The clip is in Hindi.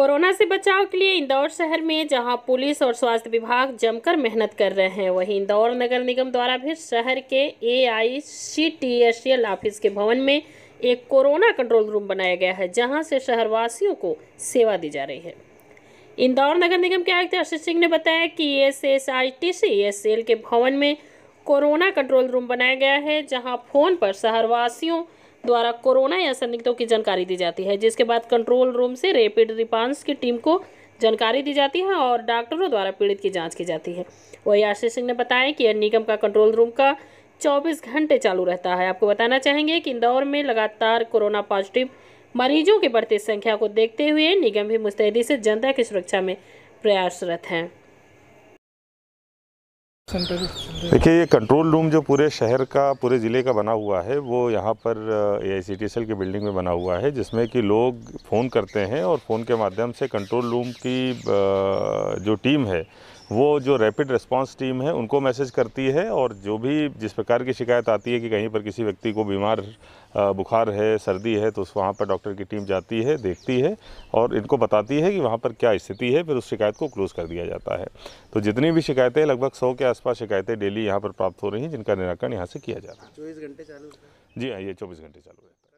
कोरोना से बचाव के लिए इंदौर शहर में जहां पुलिस और स्वास्थ्य विभाग जमकर मेहनत कर रहे हैं वहीं इंदौर नगर निगम द्वारा भी शहर के A I C T S L office के भवन में एक कोरोना कंट्रोल रूम बनाया गया है जहां से शहरवासियों को सेवा दी जा रही है इंदौर नगर निगम के आयुक्त अर्षित सिंह ने बताया कि S S I T C S L के भवन में कोरोना कंट्रोल रूम बनाया गया है जहाँ फ़ोन पर शहरवासियों द्वारा कोरोना या संदिग्धों की जानकारी दी जाती है जिसके बाद कंट्रोल रूम से रेपिड रिपांस की टीम को जानकारी दी जाती है और डॉक्टरों द्वारा पीड़ित की जांच की जाती है वही आशीष सिंह ने बताया कि निगम का कंट्रोल रूम का 24 घंटे चालू रहता है आपको बताना चाहेंगे कि इंदौर में लगातार कोरोना पॉजिटिव मरीजों की बढ़ती संख्या को देखते हुए निगम भी मुस्तैदी से जनता की सुरक्षा में प्रयासरत हैं देखिए ये कंट्रोल रूम जो पूरे शहर का पूरे ज़िले का बना हुआ है वो यहाँ पर ए आई की बिल्डिंग में बना हुआ है जिसमें कि लोग फ़ोन करते हैं और फ़ोन के माध्यम से कंट्रोल रूम की जो टीम है वो जो रैपिड रिस्पांस टीम है उनको मैसेज करती है और जो भी जिस प्रकार की शिकायत आती है कि कहीं पर किसी व्यक्ति को बीमार बुखार है सर्दी है तो उस वहाँ पर डॉक्टर की टीम जाती है देखती है और इनको बताती है कि वहाँ पर क्या स्थिति है फिर उस शिकायत को क्लोज़ कर दिया जाता है तो जितनी भी शिकायतें लगभग सौ के आसपास शिकायतें डेली यहाँ पर प्राप्त हो रही हैं जिनका निराकरण यहाँ से किया जा रहा है चौबीस घंटे चालू जी हाँ ये चौबीस घंटे चालू रहता है